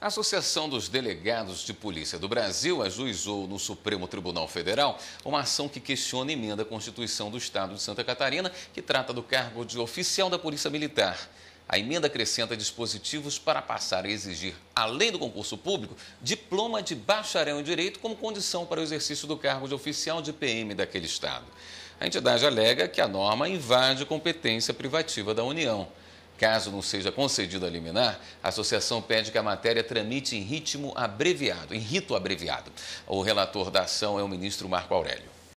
A Associação dos Delegados de Polícia do Brasil ajuizou no Supremo Tribunal Federal uma ação que questiona a emenda à Constituição do Estado de Santa Catarina, que trata do cargo de oficial da Polícia Militar. A emenda acrescenta dispositivos para passar a exigir, além do concurso público, diploma de bacharel em direito como condição para o exercício do cargo de oficial de PM daquele Estado. A entidade alega que a norma invade competência privativa da União. Caso não seja concedido a liminar, a associação pede que a matéria tramite em ritmo abreviado, em rito abreviado. O relator da ação é o ministro Marco Aurélio.